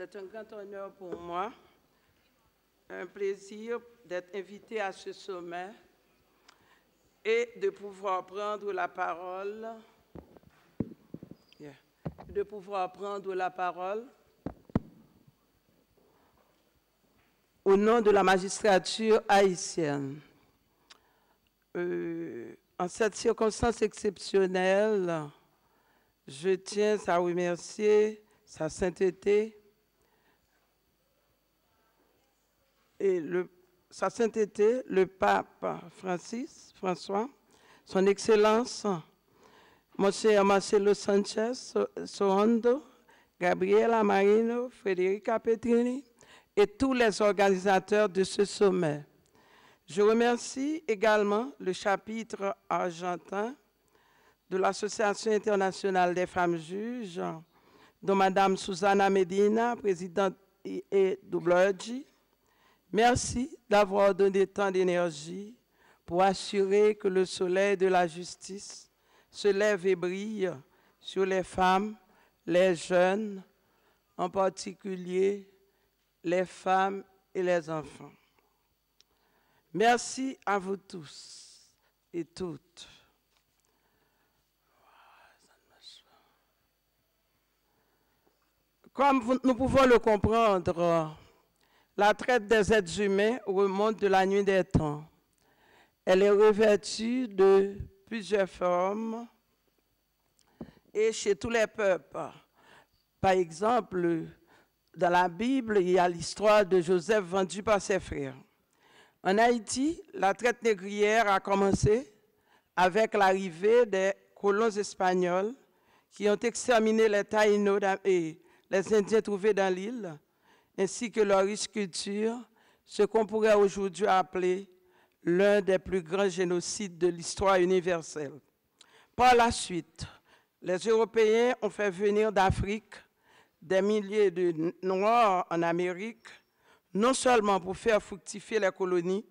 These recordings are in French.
C'est un grand honneur pour moi, un plaisir d'être invité à ce sommet et de pouvoir prendre la parole, de pouvoir prendre la parole au nom de la magistrature haïtienne. Euh, en cette circonstance exceptionnelle, je tiens à remercier Sa Sainteté, le, sa sainteté, le pape Francis, François, son Excellence, Monsieur Marcelo Sanchez Soando, Gabriela Marino, Federica Petrini et tous les organisateurs de ce sommet. Je remercie également le chapitre argentin de l'Association internationale des femmes juges, dont Madame Susana Medina, présidente et WG, Merci d'avoir donné tant d'énergie pour assurer que le soleil de la justice se lève et brille sur les femmes, les jeunes, en particulier les femmes et les enfants. Merci à vous tous et toutes. Comme nous pouvons le comprendre, la traite des êtres humains remonte de la nuit des temps. Elle est revêtue de plusieurs formes et chez tous les peuples. Par exemple, dans la Bible, il y a l'histoire de Joseph vendu par ses frères. En Haïti, la traite négrière a commencé avec l'arrivée des colons espagnols qui ont exterminé les Taïnos et les Indiens trouvés dans l'île ainsi que leur culture, ce qu'on pourrait aujourd'hui appeler l'un des plus grands génocides de l'histoire universelle. Par la suite, les Européens ont fait venir d'Afrique des milliers de Noirs en Amérique, non seulement pour faire fructifier les colonies,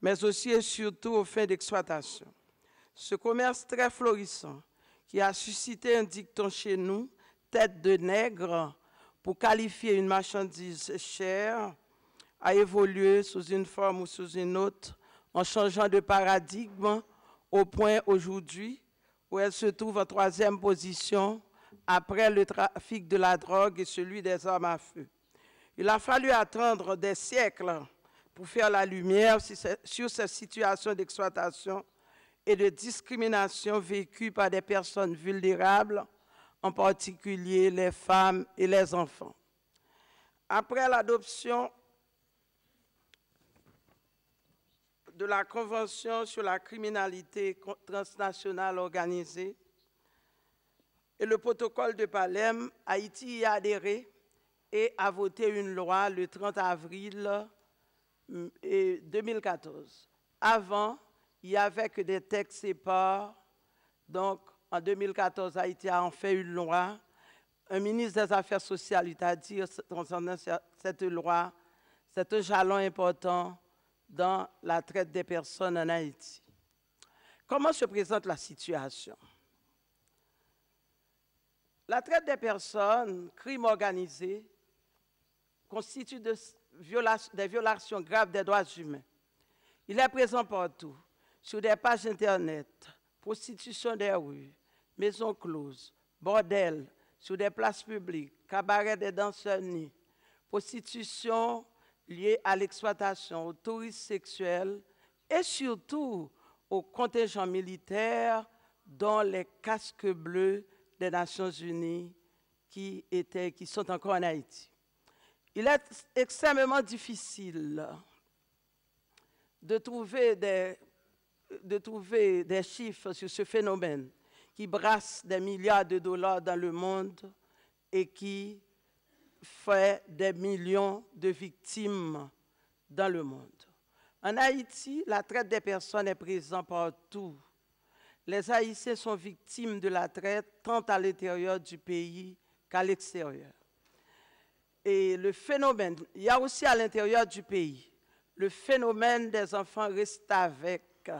mais aussi et surtout aux fins d'exploitation. Ce commerce très florissant qui a suscité un dicton chez nous, tête de nègre, pour qualifier une marchandise chère a évolué sous une forme ou sous une autre en changeant de paradigme au point aujourd'hui où elle se trouve en troisième position après le trafic de la drogue et celui des armes à feu. Il a fallu attendre des siècles pour faire la lumière sur cette situation d'exploitation et de discrimination vécue par des personnes vulnérables en particulier les femmes et les enfants. Après l'adoption de la Convention sur la criminalité transnationale organisée et le protocole de Palem, Haïti y a adhéré et a voté une loi le 30 avril 2014. Mm, Avant, il n'y avait que des textes séparés, donc en 2014, Haïti a en fait une loi. Un ministre des Affaires sociales lui a dit euh, concernant cette loi, c'est un jalon important dans la traite des personnes en Haïti. Comment se présente la situation La traite des personnes, crime organisé, constitue des violations graves des droits humains. Il est présent partout, sur des pages Internet, prostitution des rues, maisons closes, bordels, sur des places publiques, cabarets des danseurs nus, prostitution liée à l'exploitation, aux touristes sexuels et surtout aux contingents militaires dont les casques bleus des Nations Unies qui, étaient, qui sont encore en Haïti. Il est extrêmement difficile de trouver de trouver des chiffres sur ce phénomène qui brasse des milliards de dollars dans le monde et qui fait des millions de victimes dans le monde. En Haïti, la traite des personnes est présente partout. Les Haïtiens sont victimes de la traite tant à l'intérieur du pays qu'à l'extérieur. Et le phénomène, il y a aussi à l'intérieur du pays, le phénomène des enfants restent avec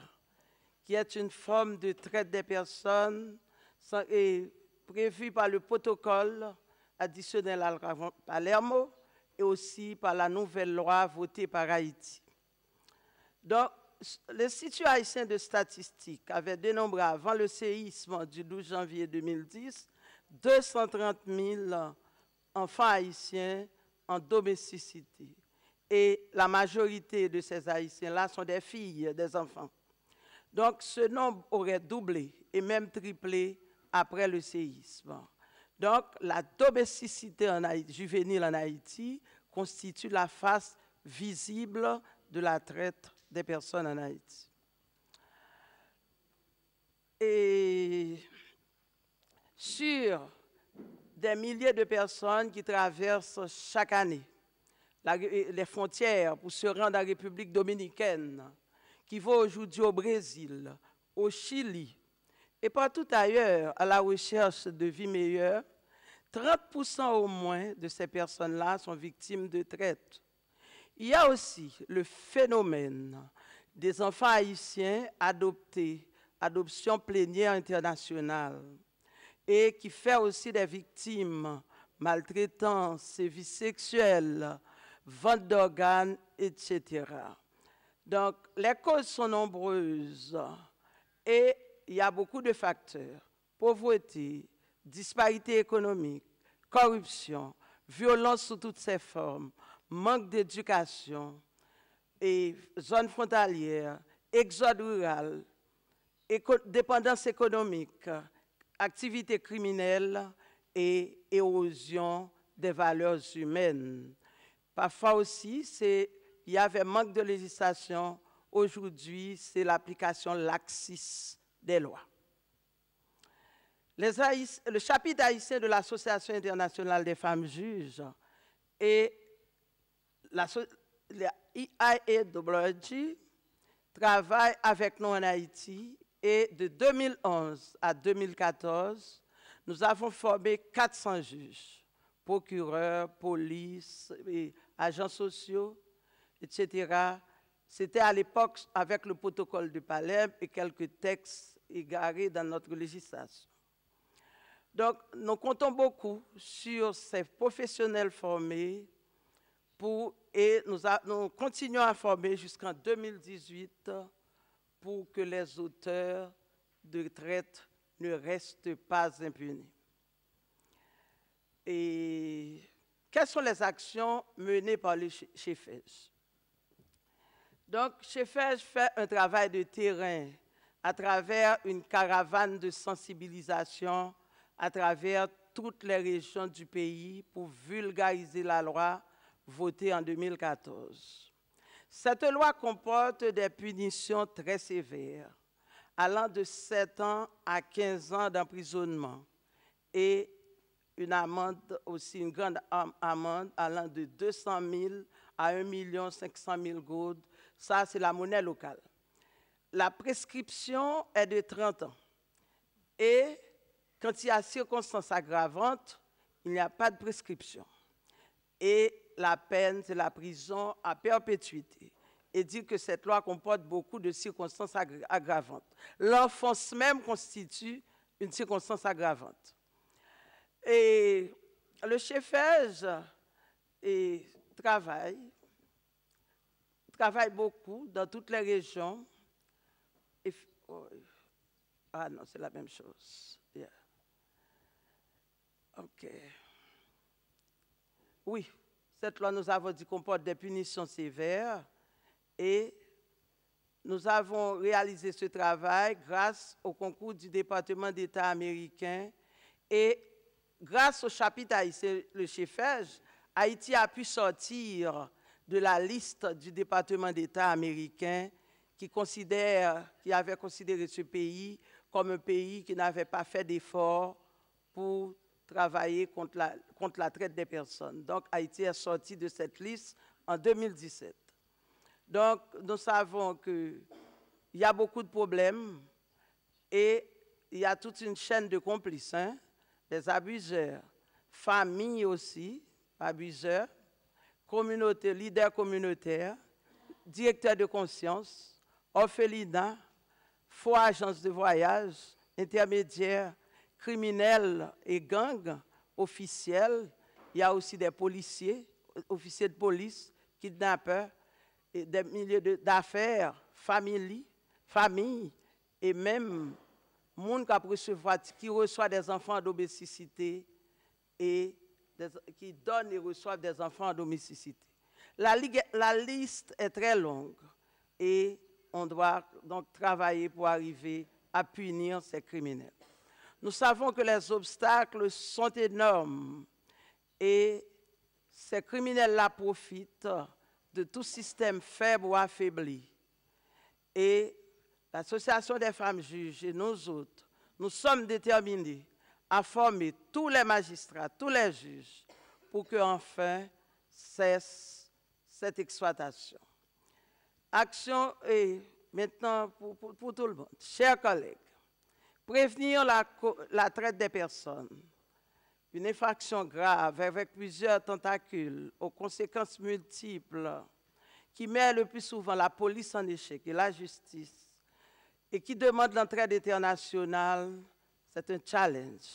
qui est une forme de traite des personnes et prévue par le protocole additionnel à Palermo et aussi par la nouvelle loi votée par Haïti. Donc, le l'Institut haïtien de statistiques avait dénombré avant le séisme du 12 janvier 2010 230 000 enfants haïtiens en domesticité. Et la majorité de ces Haïtiens-là sont des filles, des enfants. Donc ce nombre aurait doublé et même triplé après le séisme. Donc la domesticité juvénile en Haïti constitue la face visible de la traite des personnes en Haïti. Et sur des milliers de personnes qui traversent chaque année les frontières pour se rendre à la République dominicaine, qui vont aujourd'hui au Brésil, au Chili et partout ailleurs à la recherche de vie meilleure, 30% au moins de ces personnes-là sont victimes de traite. Il y a aussi le phénomène des enfants haïtiens adoptés, adoption plénière internationale, et qui fait aussi des victimes, maltraitance, sévices sexuels, vente d'organes, etc. Donc, les causes sont nombreuses et il y a beaucoup de facteurs. Pauvreté, disparité économique, corruption, violence sous toutes ses formes, manque d'éducation, et zone frontalière, exode rural, dépendance économique, activité criminelle et érosion des valeurs humaines. Parfois aussi, c'est il y avait manque de législation. Aujourd'hui, c'est l'application laxiste des lois. le chapitre haïtien de l'Association internationale des femmes juges et la, e travaille avec nous en Haïti et de 2011 à 2014, nous avons formé 400 juges, procureurs, police, et agents sociaux, etc. C'était à l'époque avec le protocole de Palerme et quelques textes égarés dans notre législation. Donc, nous comptons beaucoup sur ces professionnels formés pour, et nous, continuons à former jusqu'en 2018 pour que les auteurs de traite ne restent pas impunis. Et quelles sont les actions menées par les chefs donc, je fait un travail de terrain à travers une caravane de sensibilisation à travers toutes les régions du pays pour vulgariser la loi votée en 2014. Cette loi comporte des punitions très sévères, allant de 7 ans à 15 ans d'emprisonnement et une amende, aussi une grande amende, allant de 200 000 à 1 500 000 gouttes ça, c'est la monnaie locale. La prescription est de 30 ans. Et quand il y a circonstances aggravantes, il n'y a pas de prescription. Et la peine, c'est la prison à perpétuité. Et dire que cette loi comporte beaucoup de circonstances aggravantes. L'enfance même constitue une circonstance aggravante. Et le chef et travaille travaille beaucoup dans toutes les régions. Oh, ah non, c'est la même chose. OK. Oui, cette loi, nous avons dit qu'on porte des punitions sévères et nous avons réalisé ce travail grâce au concours du département d'État américain et grâce au chapitre Haïti, le chefage, Haïti a pu sortir de la liste du département d'État américain qui, considère, qui avait considéré ce pays comme un pays qui n'avait pas fait d'efforts pour travailler contre la, contre la traite des personnes. Donc Haïti est sorti de cette liste en 2017. Donc nous savons qu'il y a beaucoup de problèmes et il y a toute une chaîne de complices, hein, des abuseurs, familles aussi, abuseurs, communauté, leader communautaire, directeur de conscience, orphelinat, faux agence de voyage, intermédiaire, criminels et gangs officiel, Il y a aussi des policiers, officiers de police, kidnappeurs, et des milieux d'affaires, familles, familles et même monde qui qui reçoit des enfants d'obésité et qui donnent et reçoivent des enfants à domesticité. La, la liste est très longue et on doit donc travailler pour arriver à punir ces criminels. Nous savons que les obstacles sont énormes et ces criminels-là profitent de tout système faible ou affaibli. Et l'Association des femmes juges et nous autres, nous sommes déterminés à former tous les magistrats, tous les juges, pour que enfin cesse cette exploitation. Action est maintenant pour, tout le monde. Chers collègues, prévenir la, la traite des personnes, une infraction grave avec plusieurs tentacules aux conséquences multiples qui met le plus souvent la police en échec et la justice et qui demande l'entraide internationale c'est un challenge.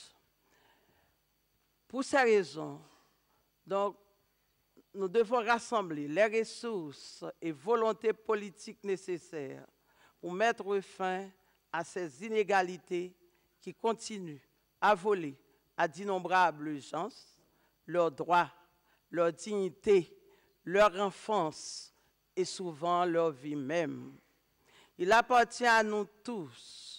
Pour ces raisons, donc, nous devons rassembler les ressources et volontés politiques nécessaires pour mettre fin à ces inégalités qui continuent à voler à d'innombrables gens leurs droits, leur dignité, leur enfance et souvent leur vie même. Il appartient à nous tous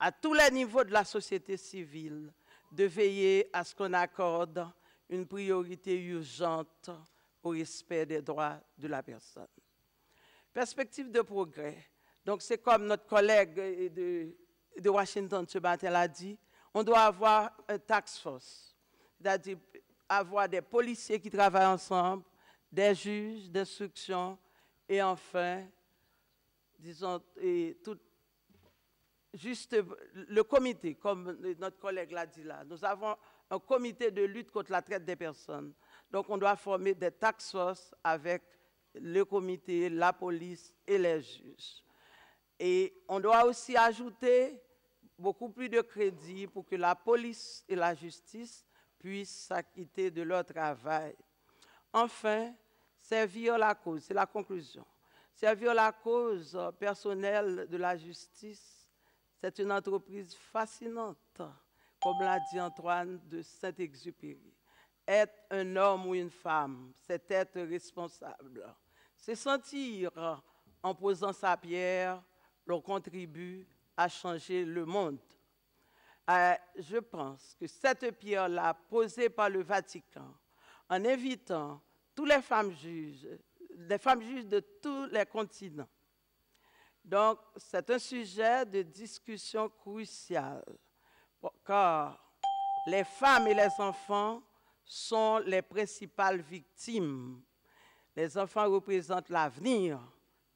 à tous les niveaux de la société civile de veiller à ce qu'on accorde une priorité urgente au respect des droits de la personne. Perspective de progrès. Donc c'est comme notre collègue de, de Washington ce matin l'a dit, on doit avoir un tax force, c'est-à-dire avoir des policiers qui travaillent ensemble, des juges d'instruction et enfin, disons, et toutes juste le comité, comme notre collègue l'a dit là, nous avons un comité de lutte contre la traite des personnes. Donc on doit former des tax avec le comité, la police et les juges. Et on doit aussi ajouter beaucoup plus de crédits pour que la police et la justice puissent s'acquitter de leur travail. Enfin, servir la cause, c'est la conclusion. Servir la cause personnelle de la justice c'est une entreprise fascinante, comme l'a dit Antoine de Saint-Exupéry. Être un homme ou une femme, c'est être responsable. C'est sentir, en posant sa pierre, l'on contribue à changer le monde. Euh, je pense que cette pierre-là, posée par le Vatican, en invitant toutes les femmes juges, les femmes juges de tous les continents, donc, c'est un sujet de discussion crucial, car les femmes et les enfants sont les principales victimes. Les enfants représentent l'avenir,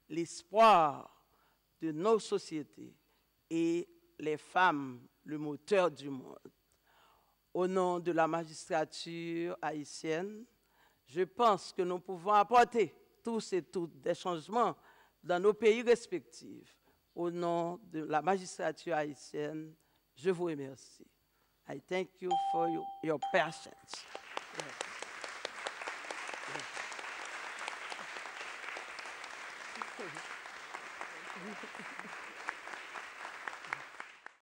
l'espoir de nos sociétés et les femmes, le moteur du monde. Au nom de la magistrature haïtienne, je pense que nous pouvons apporter tous et toutes des changements dans nos pays respectifs. Au nom de la magistrature haïtienne, je vous remercie. I thank you for your, patience.